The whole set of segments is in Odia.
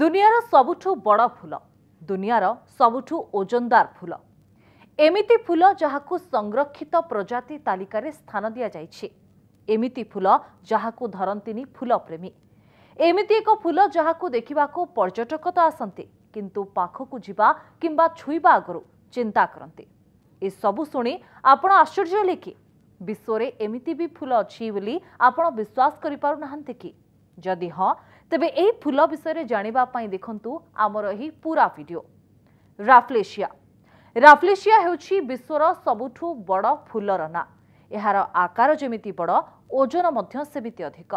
ଦୁନିଆର ସବୁଠୁ ବଡ଼ ଫୁଲ ଦୁନିଆର ସବୁଠୁ ଓଜନଦାର ଫୁଲ ଏମିତି ଫୁଲ ଯାହାକୁ ସଂରକ୍ଷିତ ପ୍ରଜାତି ତାଲିକାରେ ସ୍ଥାନ ଦିଆଯାଇଛି ଏମିତି ଫୁଲ ଯାହାକୁ ଧରନ୍ତିନି ଫୁଲପ୍ରେମୀ ଏମିତି ଏକ ଫୁଲ ଯାହାକୁ ଦେଖିବାକୁ ପର୍ଯ୍ୟଟକ ତ ଆସନ୍ତି କିନ୍ତୁ ପାଖକୁ ଯିବା କିମ୍ବା ଛୁଇଁବା ଆଗରୁ ଚିନ୍ତା କରନ୍ତି ଏସବୁ ଶୁଣି ଆପଣ ଆଶ୍ଚର୍ଯ୍ୟ ହେଲେ କି ବିଶ୍ୱରେ ଏମିତି ବି ଫୁଲ ଅଛି ବୋଲି ଆପଣ ବିଶ୍ୱାସ କରିପାରୁନାହାନ୍ତି କି ଯଦି ହଁ ତେବେ ଏହି ଫୁଲ ବିଷୟରେ ଜାଣିବା ପାଇଁ ଦେଖନ୍ତୁ ଆମର ଏହି ପୁରା ଭିଡ଼ିଓ ରାଫ୍ଲେସିଆ ରାଫ୍ଲେସିଆ ହେଉଛି ବିଶ୍ୱର ସବୁଠୁ ବଡ଼ ଫୁଲର ନାଁ ଏହାର ଆକାର ଯେମିତି ବଡ଼ ଓଜନ ମଧ୍ୟ ସେମିତି ଅଧିକ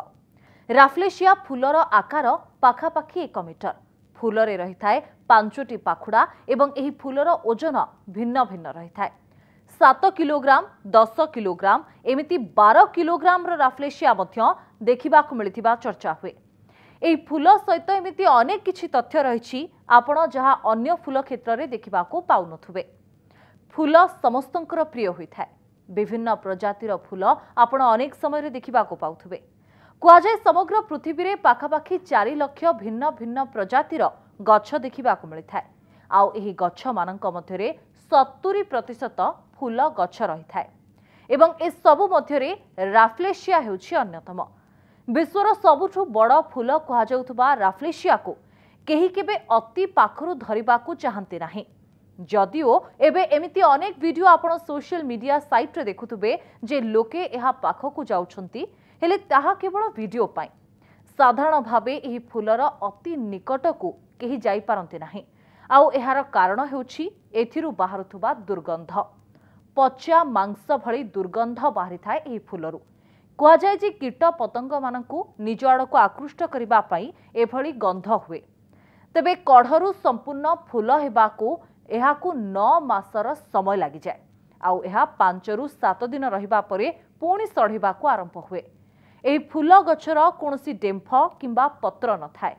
ରାଫ୍ଲେସିଆ ଫୁଲର ଆକାର ପାଖାପାଖି ଏକ ମିଟର ଫୁଲରେ ରହିଥାଏ ପାଞ୍ଚଟି ପାଖୁଡ଼ା ଏବଂ ଏହି ଫୁଲର ଓଜନ ଭିନ୍ନ ଭିନ୍ନ ରହିଥାଏ ସାତ କିଲୋଗ୍ରାମ ଦଶ କିଲୋଗ୍ରାମ ଏମିତି ବାର କିଲୋଗ୍ରାମର ରାଫ୍ଲେସିଆ ମଧ୍ୟ ଦେଖିବାକୁ ମିଳିଥିବା ଚର୍ଚ୍ଚା ହୁଏ ଏହି ଫୁଲ ସହିତ ଏମିତି ଅନେକ କିଛି ତଥ୍ୟ ରହିଛି ଆପଣ ଯାହା ଅନ୍ୟ ଫୁଲ କ୍ଷେତ୍ରରେ ଦେଖିବାକୁ ପାଉନଥିବେ ଫୁଲ ସମସ୍ତଙ୍କର ପ୍ରିୟ ହୋଇଥାଏ ବିଭିନ୍ନ ପ୍ରଜାତିର ଫୁଲ ଆପଣ ଅନେକ ସମୟରେ ଦେଖିବାକୁ ପାଉଥିବେ କୁହାଯାଏ ସମଗ୍ର ପୃଥିବୀରେ ପାଖାପାଖି ଚାରି ଲକ୍ଷ ଭିନ୍ନ ଭିନ୍ନ ପ୍ରଜାତିର ଗଛ ଦେଖିବାକୁ ମିଳିଥାଏ ଆଉ ଏହି ଗଛମାନଙ୍କ ମଧ୍ୟରେ ସତୁରି ପ୍ରତିଶତ ଫୁଲ ଗଛ ରହିଥାଏ ଏବଂ ଏସବୁ ମଧ୍ୟରେ ରାଫ୍ଲେସିଆ ହେଉଛି ଅନ୍ୟତମ ବିଶ୍ୱର ସବୁଠୁ ବଡ଼ ଫୁଲ କୁହାଯାଉଥିବା ରାଫ୍ଲେସିଆକୁ କେହି କେବେ ଅତି ପାଖରୁ ଧରିବାକୁ ଚାହାନ୍ତି ନାହିଁ ଯଦିଓ ଏବେ ଏମିତି ଅନେକ ଭିଡିଓ ଆପଣ ସୋସିଆଲ ମିଡିଆ ସାଇଟ୍ରେ ଦେଖୁଥିବେ ଯେ ଲୋକେ ଏହା ପାଖକୁ ଯାଉଛନ୍ତି ହେଲେ ତାହା କେବଳ ଭିଡିଓ ପାଇଁ ସାଧାରଣ ଭାବେ ଏହି ଫୁଲର ଅତି ନିକଟକୁ କେହି ଯାଇପାରନ୍ତି ନାହିଁ ଆଉ ଏହାର କାରଣ ହେଉଛି ଏଥିରୁ ବାହାରୁଥିବା ଦୁର୍ଗନ୍ଧ ପଚା ମାଂସ ଭଳି ଦୁର୍ଗନ୍ଧ ବାହାରିଥାଏ ଏହି ଫୁଲରୁ କୁହାଯାଏ ଯେ କୀଟ ପତଙ୍ଗମାନଙ୍କୁ ନିଜ ଆଡ଼କୁ ଆକୃଷ୍ଟ କରିବା ପାଇଁ ଏଭଳି ଗନ୍ଧ ହୁଏ ତେବେ କଢ଼ରୁ ସମ୍ପୂର୍ଣ୍ଣ ଫୁଲ ହେବାକୁ ଏହାକୁ ନଅ ମାସର ସମୟ ଲାଗିଯାଏ ଆଉ ଏହା ପାଞ୍ଚରୁ ସାତ ଦିନ ରହିବା ପରେ ପୁଣି ସଢ଼ିବାକୁ ଆରମ୍ଭ ହୁଏ ଏହି ଫୁଲ ଗଛର କୌଣସି ଡେମ୍ଫ କିମ୍ବା ପତ୍ର ନଥାଏ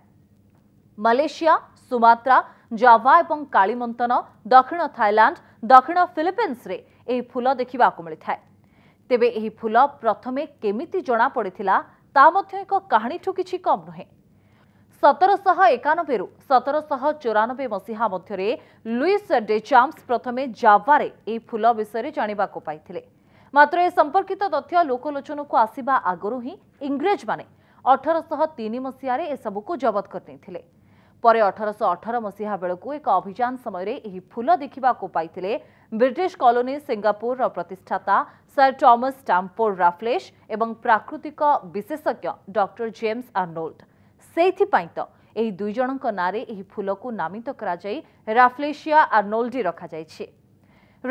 ମାଲେସିଆ ସୁମାତ୍ରା ଜାଭା ଏବଂ କାଳିମନ୍ତନ ଦକ୍ଷିଣ ଥାଇଲାଣ୍ଡ ଦକ୍ଷିଣ ଫିଲିପିନ୍ସରେ ଏହି ଫୁଲ ଦେଖିବାକୁ ମିଳିଥାଏ ତେବେ ଏହି ଫୁଲ ପ୍ରଥମେ କେମିତି ଜଣାପଡ଼ିଥିଲା ତା ମଧ୍ୟ ଏକ କାହାଣୀଠୁ କିଛି କମ୍ ନୁହେଁ ସତରଶହ ଏକାନବେରୁ ସତରଶହ ଚଉରାନବେ ମସିହା ମଧ୍ୟରେ ଲୁଇସ୍ ଡେଚାମ୍ସ ପ୍ରଥମେ ଜାଭାରେ ଏହି ଫୁଲ ବିଷୟରେ ଜାଣିବାକୁ ପାଇଥିଲେ ମାତ୍ର ଏ ସମ୍ପର୍କିତ ତଥ୍ୟ ଲୋକଲୋଚନକୁ ଆସିବା ଆଗରୁ ହିଁ ଇଂରେଜମାନେ ଅଠରଶହ ତିନି ମସିହାରେ ଏସବୁକୁ ଜବତ କରିନେଇଥିଲେ ପରେ ଅଠରଶହ ଅଠର ମସିହା ବେଳକୁ ଏକ ଅଭିଯାନ ସମୟରେ ଏହି ଫୁଲ ଦେଖିବାକୁ ପାଇଥିଲେ ବ୍ରିଟିଶ କଲୋନୀ ସିଙ୍ଗାପୁରର ପ୍ରତିଷ୍ଠାତା ସାର୍ ଟମସ୍ ଟାମ୍ପୋର୍ ରାଫ୍ଲେଶ ଏବଂ ପ୍ରାକୃତିକ ବିଶେଷଜ୍ଞ ଡକ୍ଟର ଜେମ୍ସ ଆର୍ନୋଲ୍ଡ ସେଇଥିପାଇଁ ତ ଏହି ଦୁଇଜଣଙ୍କ ନାଁରେ ଏହି ଫୁଲକୁ ନାମିତ କରାଯାଇ ରାଫ୍ଲେସିଆ ଆର୍ନୋଲ୍ଡି ରଖାଯାଇଛି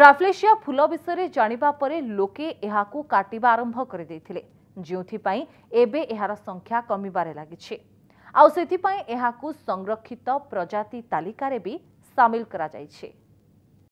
ରାଫ୍ଲେସିଆ ଫୁଲ ବିଷୟରେ ଜାଣିବା ପରେ ଲୋକେ ଏହାକୁ କାଟିବା ଆରମ୍ଭ କରିଦେଇଥିଲେ ଯେଉଁଥିପାଇଁ ଏବେ ଏହାର ସଂଖ୍ୟା କମିବାରେ ଲାଗିଛି ଆଉ ସେଥିପାଇଁ ଏହାକୁ ସଂରକ୍ଷିତ ପ୍ରଜାତି ତାଲିକାରେ ବି ସାମିଲ କରାଯାଇଛି